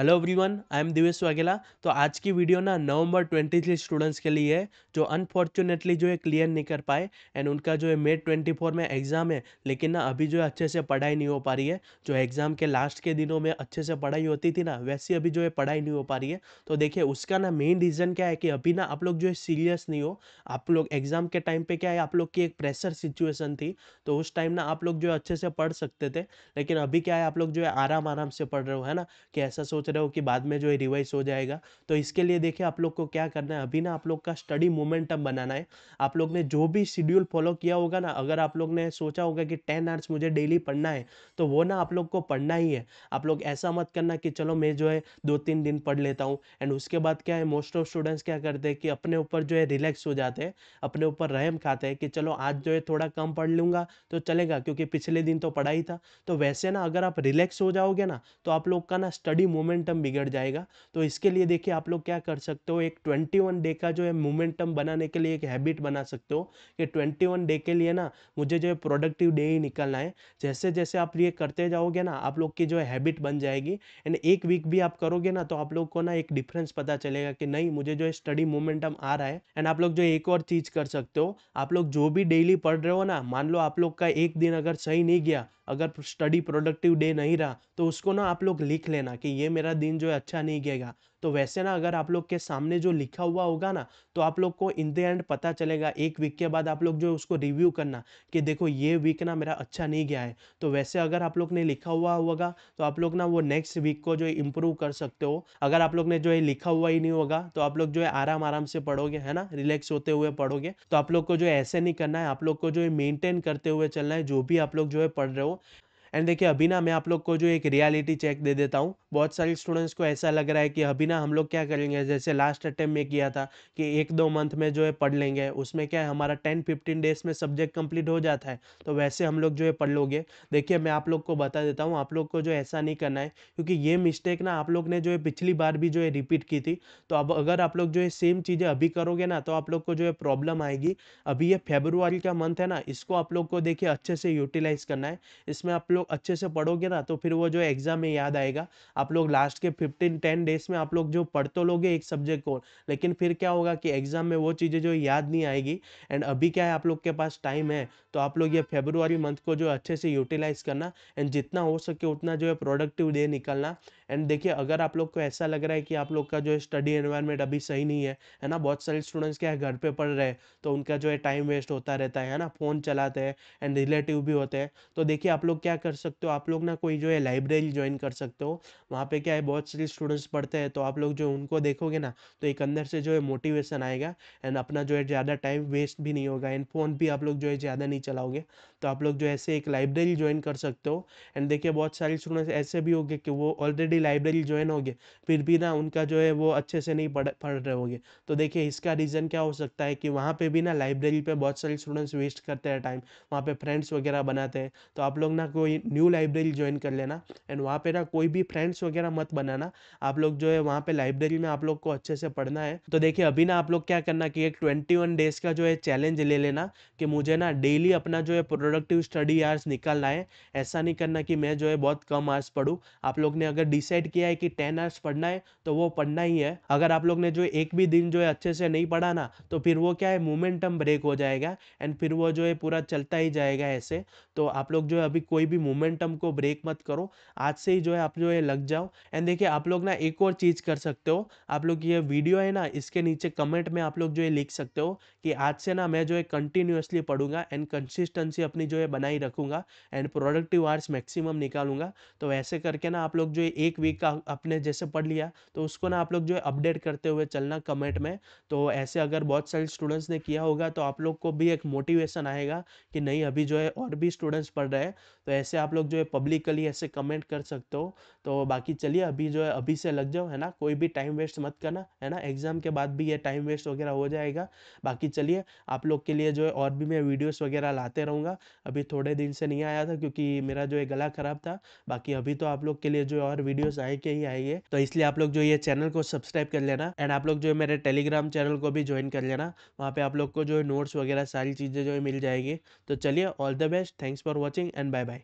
hello everyone I am Divesh Vaghela तो आज की वीडियो ना नवंबर 23 स्टूडेंट्स के लिए है जो अनफॉर्चुनेटली जो है क्लियर नहीं कर पाए एंड उनका जो है मे 24 में एग्ज़ाम है लेकिन ना अभी जो है अच्छे से पढ़ाई नहीं हो पा रही है जो एग्ज़ाम के लास्ट के दिनों में अच्छे से पढ़ाई होती थी ना वैसी अभी जो है पढ़ाई नहीं हो पा रही है तो देखिए उसका ना मेन रीज़न क्या है कि अभी ना आप लोग जो है सीरियस नहीं हो आप लोग एग्ज़ाम के टाइम पर क्या है आप लोग की एक प्रेशर सिचुएसन थी तो उस टाइम ना आप लोग जो है अच्छे से पढ़ सकते थे लेकिन अभी क्या है आप लोग जो है आराम आराम से पढ़ रहे हो है ना कि ऐसा सोच रहे हो कि बाद में जो है रिवाइज हो जाएगा तो इसके लिए देखिए आप लोग को क्या करना है अभी ना आप लोग का स्टडी मोमेंटम बनाना है आप लोग ने जो भी शेड्यूल फॉलो किया होगा ना अगर आप लोग ने सोचा होगा कि टेन आवर्स मुझे डेली पढ़ना है तो वो ना आप लोग को पढ़ना ही है आप लोग ऐसा मत करना कि चलो मैं जो है दो तीन दिन पढ़ लेता हूँ एंड उसके बाद क्या है मोस्ट ऑफ स्टूडेंट्स क्या करते हैं कि अपने ऊपर जो है रिलैक्स हो जाते हैं अपने ऊपर रहम खाते हैं कि चलो आज जो है थोड़ा कम पढ़ लूंगा तो चलेगा क्योंकि पिछले दिन तो पढ़ा ही था तो वैसे ना अगर आप रिलैक्स हो जाओगे ना तो आप लोग का ना स्टडी मोमेंट मोमेंटम बिगड़ जाएगा तो इसके लिए देखिए आप लोग क्या कर सकते हो एक 21 डे का जो है मोमेंटम बनाने के लिए एक हैबिट बना सकते हो कि 21 डे के लिए ना मुझे जो है प्रोडक्टिव डे ही निकलना है जैसे जैसे आप ये करते जाओगे ना आप लोग की जो है हैबिट बन जाएगी एंड एक वीक भी आप करोगे ना तो आप लोग को ना एक डिफरेंस पता चलेगा कि नहीं मुझे जो है स्टडी मोमेंटम आ रहा है एंड आप लोग जो एक और चीज़ कर सकते हो आप लोग जो भी डेली पढ़ रहे हो ना मान लो आप लोग का एक दिन अगर सही नहीं गया अगर स्टडी प्रोडक्टिव डे नहीं रहा तो उसको ना आप लोग लिख लेना कि ये मेरा मेरा दिन जो है अच्छा नहीं गएगा तो वैसे ना अगर आप लोग के सामने जो लिखा हुआ होगा ना तो आप लोग को इन द एंड पता चलेगा एक वीक के बाद आप लोग जो उसको रिव्यू करना कि देखो ये वीक ना मेरा अच्छा नहीं गया है तो वैसे अगर आप लोग ने लिखा हुआ होगा तो आप लोग ना वो नेक्स्ट वीक को जो है इम्प्रूव कर सकते हो अगर आप लोग ने जो है लिखा हुआ ही नहीं होगा तो आप लोग जो है आराम आराम से पढ़ोगे है ना रिलैक्स होते हुए पढ़ोगे तो आप लोग को जो है ऐसे नहीं करना है आप लोग को जो है मेनटेन करते हुए चलना है जो भी आप लोग जो है पढ़ रहे हो एंड देखिए अभी ना मैं आप लोग को जो एक रियलिटी चेक दे देता हूँ बहुत सारे स्टूडेंट्स को ऐसा लग रहा है कि अभी ना हम लोग क्या करेंगे जैसे लास्ट अटेम्प में किया था कि एक दो मंथ में जो है पढ़ लेंगे उसमें क्या है हमारा टेन फिफ्टीन डेज में सब्जेक्ट कंप्लीट हो जाता है तो वैसे हम लोग जो है पढ़ लोगे देखिए मैं आप लोग को बता देता हूँ आप लोग को जो ऐसा नहीं करना है क्योंकि ये मिस्टेक ना आप लोग ने जो है पिछली बार भी जो है रिपीट की थी तो अब अगर आप लोग जो है सेम चीज़ें अभी करोगे ना तो आप लोग को जो है प्रॉब्लम आएगी अभी ये फेब्रुआरी का मंथ है ना इसको आप लोग को देखिए अच्छे से यूटिलाइज करना है इसमें आप लोग लोग अच्छे से पढ़ोगे ना तो फिर वो जो एग्जाम में याद आएगा आप लोग लास्ट के फिफ्टीन टेन डेज में आप लोग जो पढ़ तो लोगे एक सब्जेक्ट को लेकिन फिर क्या होगा कि एग्जाम में वो चीज़ें जो याद नहीं आएगी एंड अभी क्या है आप लोग के पास टाइम है तो आप लोग ये फेब्रुआरी मंथ को जो अच्छे से यूटिलाइज करना एंड जितना हो सके उतना जो है प्रोडक्टिव डे निकलना एंड देखिए अगर आप लोग को ऐसा लग रहा है कि आप लोग का जो है स्टडी एनवायरमेंट अभी सही नहीं है है ना बहुत सारे स्टूडेंट्स क्या है घर पे पढ़ रहे हैं तो उनका जो है टाइम वेस्ट होता रहता है ना फ़ोन चलाते हैं एंड रिलेटिव भी होते हैं तो देखिए आप लोग क्या कर सकते हो आप लोग ना कोई जो है लाइब्रेरी ज्वाइन कर सकते हो वहाँ पर क्या है बहुत सारे स्टूडेंट्स पढ़ते हैं तो आप लोग जो उनको देखोगे ना तो एक अंदर से जो है मोटिवेशन आएगा एंड अपना जो है ज़्यादा टाइम वेस्ट भी नहीं होगा एंड फ़ोन भी आप लोग जो है ज़्यादा नहीं चलाओगे तो आप लोग जो ऐसे एक लाइब्रेरी ज्वाइन कर सकते हो एंड देखिए बहुत सारे स्टूडेंट्स ऐसे भी होंगे कि वो ऑलरेडी पूरी लाइब्रेरी ज्वाइन हो गए फिर भी ना उनका जो है वो अच्छे से नहीं पढ़ पढ़ रहे होंगे तो देखिए इसका रीज़न क्या हो सकता है कि वहाँ पे भी ना लाइब्रेरी पे बहुत सारे स्टूडेंट्स वेस्ट करते हैं टाइम वहाँ पे फ्रेंड्स वगैरह बनाते हैं तो आप लोग ना कोई न्यू लाइब्रेरी ज्वाइन कर लेना एंड वहाँ पर ना कोई भी फ्रेंड्स वगैरह मत बनाना आप लोग जो है वहाँ पर लाइब्रेरी में आप लोग को अच्छे से पढ़ना है तो देखिए अभी ना आप लोग क्या करना कि एक ट्वेंटी डेज का जो है चैलेंज ले लेना कि मुझे ना डेली अपना जो है प्रोडक्टिव स्टडी आर्स निकालना है ऐसा नहीं करना कि मैं जो है बहुत कम आर्स पढ़ूँ आप लोग ने अगर डिस डिसाइड किया है कि टेन आवर्स पढ़ना है तो वो पढ़ना ही है अगर आप लोग ने जो एक भी दिन जो है अच्छे से नहीं पढ़ा ना तो फिर वो क्या है मोमेंटम ब्रेक हो जाएगा एंड फिर वो जो है पूरा चलता ही जाएगा ऐसे तो आप लोग जो है अभी कोई भी मोमेंटम को ब्रेक मत करो आज से ही जो है आप जो है लग जाओ एंड देखिए आप लोग ना एक और चीज़ कर सकते हो आप लोग ये वीडियो है ना इसके नीचे कमेंट में आप लोग जो है लिख सकते हो कि आज से ना मैं जो है कंटिन्यूसली पढ़ूंगा एंड कंसिस्टेंसी अपनी जो है बनाई रखूंगा एंड प्रोडक्टिव आर्स मैक्सिमम निकालूंगा तो ऐसे करके ना आप लोग जो है एक वीक का अपने जैसे पढ़ लिया तो उसको ना आप लोग जो है अपडेट करते हुए चलना कमेंट में तो ऐसे अगर बहुत सारे स्टूडेंट्स ने किया होगा तो आप लोग को भी एक मोटिवेशन आएगा कि नहीं अभी जो है और भी स्टूडेंट्स पढ़ रहे हैं तो ऐसे आप लोग जो है पब्लिकली ऐसे कमेंट कर सकते हो तो बाकी चलिए अभी जो है अभी से लग जाओ है ना कोई भी टाइम वेस्ट मत करना है ना एग्जाम के बाद भी ये टाइम वेस्ट वगैरह हो जाएगा बाकी चलिए आप लोग के लिए जो है और भी मैं वीडियोस वगैरह लाते रहूँगा अभी थोड़े दिन से नहीं आया था क्योंकि मेरा जो है गला ख़राब था बाकी अभी तो आप लोग के लिए जो है और वीडियो वीडियोस आएंगे ही आएंगे तो इसलिए आप लोग जो ये चैनल को सब्सक्राइब कर लेना एंड आप लोग जो है मेरे टेलीग्राम चैनल को भी ज्वाइन कर लेना वहाँ पे आप लोग को जो है नोट्स वगैरह सारी चीज़ें जो है मिल जाएगी तो चलिए all the best thanks for watching and bye bye